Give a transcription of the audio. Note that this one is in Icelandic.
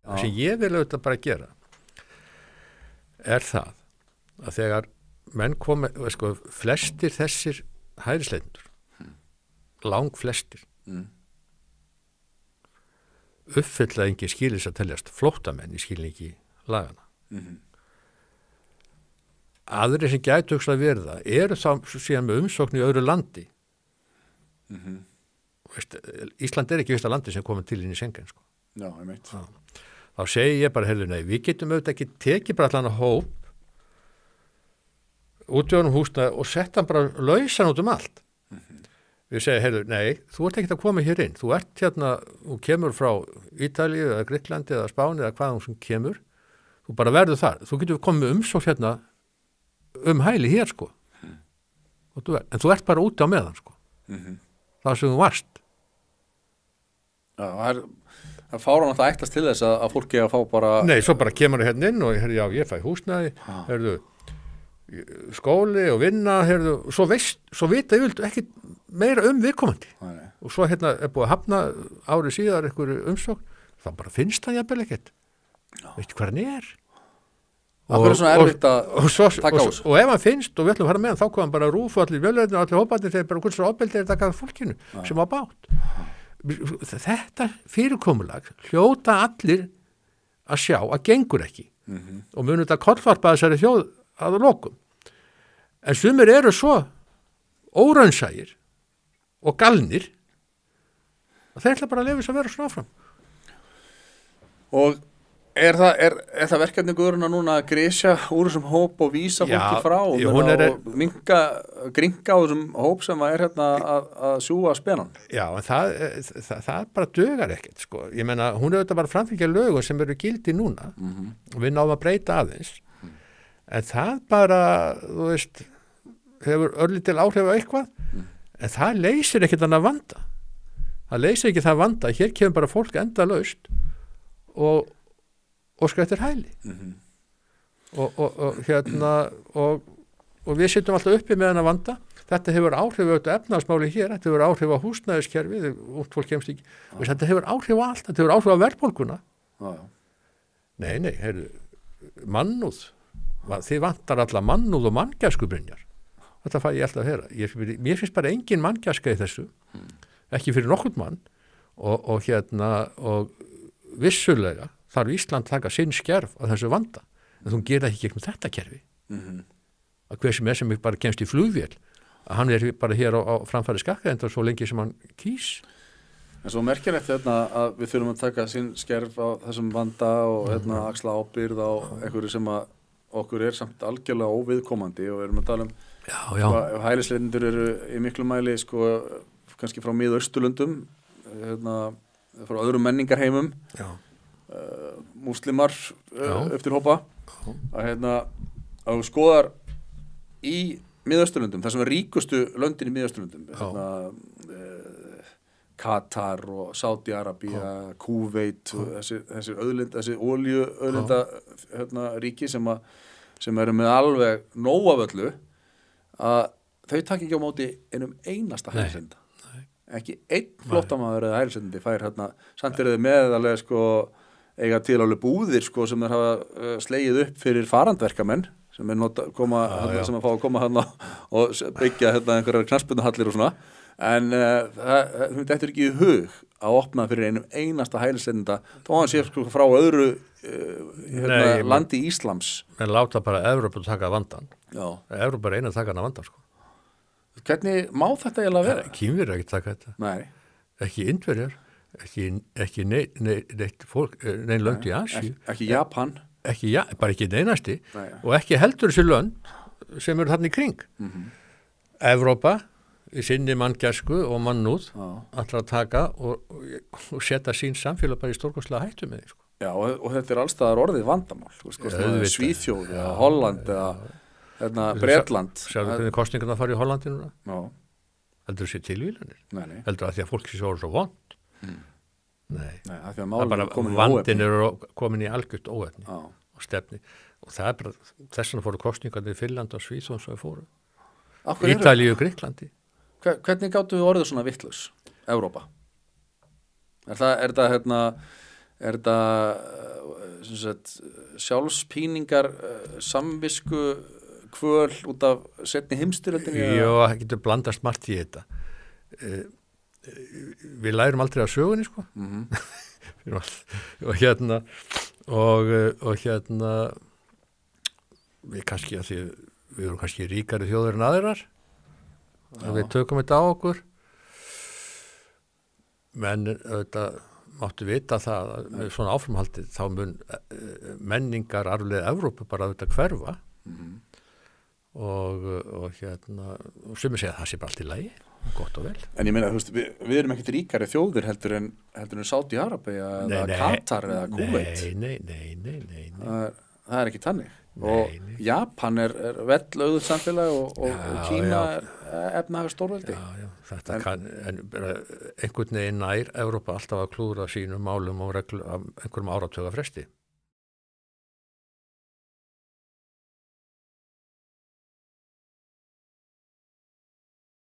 Það sem ég vil auðvitað bara gera er það að þegar menn komi, sko, flestir þessir hæðisleitundur hmm. lang flestir hmm. uppfylla engi skilis að teljast flóttamenn í skilningi lagana hmm. aðri sem gætu að verða eru þá síðan með umsókn í öðru landi mm -hmm. Vist, Ísland er ekki vist að landi sem komið til inn í sengen sko. Já, ég meit Þá segi ég bara, heyrðu, nei, við getum auðvitað ekki tekið bara allan að hóp útjóðunum húsnaði og setja hann bara lausan út um allt mm -hmm. Við segja, heyrðu, nei, þú ert ekki að koma hér inn þú ert hérna, þú kemur frá Ítalið eða Greiklandi eða Spáni eða hvaðan sem kemur, þú bara verður þar þú getur komið umsók hérna um hæli hér sko mm -hmm. þú en þú ert bara úti á meðan sko mm -hmm þar sem þú varst Já, það er það fára hann að það ættast til þess að, að fólki að fá bara Nei, svo bara kemur það hérna inn og já, ég fæ húsnæði herðu, skóli og vinna herðu, svo, veist, svo vita ég vild ekki meira um viðkomandi nei. og svo hérna er búið að hafna árið síðar einhverju umsókn, það bara finnst það jafnvel ekkert veit hvað hann er það verður svona erfitt að taka á þessu og ef hann finnst og við ætlum að fara með hann þá kom hann bara að rúfa allir vjöluðinu og allir hópaðinu þegar bara hversu ábeldi er takað fólkinu Æ. sem á bát þetta fyrirkomulag hljóta allir að sjá að gengur ekki mm -hmm. og munum þetta korfarpa þessari þjóð aður lokum en sumir eru svo óraunnsægir og galnir að þeir ætla bara að lefis að vera svona áfram og Er það, er, er það verkefni guðurinn að núna grísja úr þessum hóp og vísa fólki frá og, jú, er, og minka, gringa á þessum hóp sem er hérna að sjúa spenan? Já, en það, það, það bara dögar ekkert sko. Ég menna, hún er auðvitað bara framfengja lögum sem eru gildi núna mm -hmm. og við náðum að breyta aðeins mm. en það bara, þú veist, hefur örlítil áhrif á eitthvað mm. en það leysir ekkert hann að vanda. Það leysir ekki það að vanda. Hér kemur bara fólk enda löst og og skrættir hæli mm -hmm. og, og, og hérna og, og við sittum alltaf uppi með hann að vanda þetta hefur áhrif auðvitað efnarsmáli hér þetta hefur áhrif á húsnæðiskerfi þetta hefur áhrif á allt þetta hefur áhrif á verðbólkuna nei, nei, heyrðu mannúð, þið vantar alla mannúð og manngæsku brinjar þetta fæ ég alltaf að heyra ég, mér finnst bara engin manngæska í þessu mm. ekki fyrir nokkurt mann og hérna og vissulega þarf Ísland taka sinn skerf á þessu vanda en þú gerir ekki ekki með þetta kerfi mm -hmm. að hver sem er sem bara kemst í flugvél að hann er bara hér á, á framfæri skakka en það er svo lengi sem hann kýs En svo merkjulegt þetta hérna að við þurfum að taka sinn skerf á þessum vanda og mm -hmm. hérna, mhm. axla ábyrð á einhverju sem að okkur er samt algjörlega óviðkomandi og við erum að tala um að hælisleitindur eru í miklu mæli sko, kannski frá miða Östurlundum hérna, frá öðrum menningarheimum já uh, eh, muslimar uh, eh, eftir hópa að hérna að þú skoðar í miðausturlundum, það sem er ríkustu löndin í miðausturlundum hérna eh, Katar og Saudi-Arabia, Kuveit, þessi, þessi, öðlind, þessi ólju öðlinda hérna, ríki sem, a, sem eru með alveg nóaföllu að þau takk ekki á móti einum einasta hælsenda. Ekki einn flottamæður eða hælsendi fær hérna, samt er þau meðalega sko eiga til alveg búðir sko sem er hafa eh, slegið upp fyrir farandverkamenn sem er nota, koma, ah, hérna, sem að fá að koma hérna og byggja hérna einhverjar knarspundahallir og svona en uh, þú veit eftir ekki í hug að opna fyrir einum einasta hælisleginda þá hann sé sko frá öðru uh, hérna, Nei, landi í Íslams en láta bara Európa taka vandan Európa er eina að taka hana vandan sko Hvernig má þetta eiginlega vera? Kýmur er ekki að taka þetta Nei. ekki indverjar ekki, ekki neitt nei, nei, nei, eh, lönd í Asi ekki Japan ekki, ja, bara ekki neinasti ja. og ekki heldur þessi lönd sem eru þarna í kring mm -hmm. Evrópa í sinni manngjarsku og mannúð ah. allra að taka og, og, og setja sín samfélag bara í stórkoslega hættu með því sko. Já og, og þetta er allstaðar orðið vandamál sko, sko, Svíþjóð, ja, Holland ja, ja. Hérna, Breitland Sjáðu hvernig kostningarna farið í Hollandi núna heldur þessi tilvílanir heldur að því að fólki séu orðið svo vond mm. Nei, Nei það er bara vandin eru komin í algjört óöfni á. og stefni og það er bara þess vegna fóru kostningarnir í Finland og Svíþjóns og fóru Ítalíu og Greiklandi Hvernig gáttu við orðið svona vittlaus? Europa? Er það, er það hérna er þetta eh, sjálfspíningar eh, samvisku kvöl út af setni heimstyröldinu? Jó, það getur blandast margt í þetta eh, við lærum aldrei að sögunni sko mm -hmm. og hérna og, og hérna við kannski að því við erum kannski ríkari þjóður en aðeirar að við tökum þetta á okkur menn auðvitað máttu vita það að með svona áframhaldið þá mun eh, menningar arflega Evrópu bara auðvitað hverfa og, og hérna og sem er segjað að það sé bara allt í lagi gott og vel. En ég meina, þú veist, við, við erum ekkert ríkari þjóðir heldur en, en Sáti Harabi eða Katar eða Kuwait Nei, nei, nei, nei, nei, nei. Það, það er ekki tannig og nei, nei. Japan er, er vellauður samfélag og, og, já, og Kína já. er efnaður stórveldi já, þetta en, kann, en einhvern veginn nær Európa alltaf að klúra sínum málum og regl, einhverjum áratöga fresti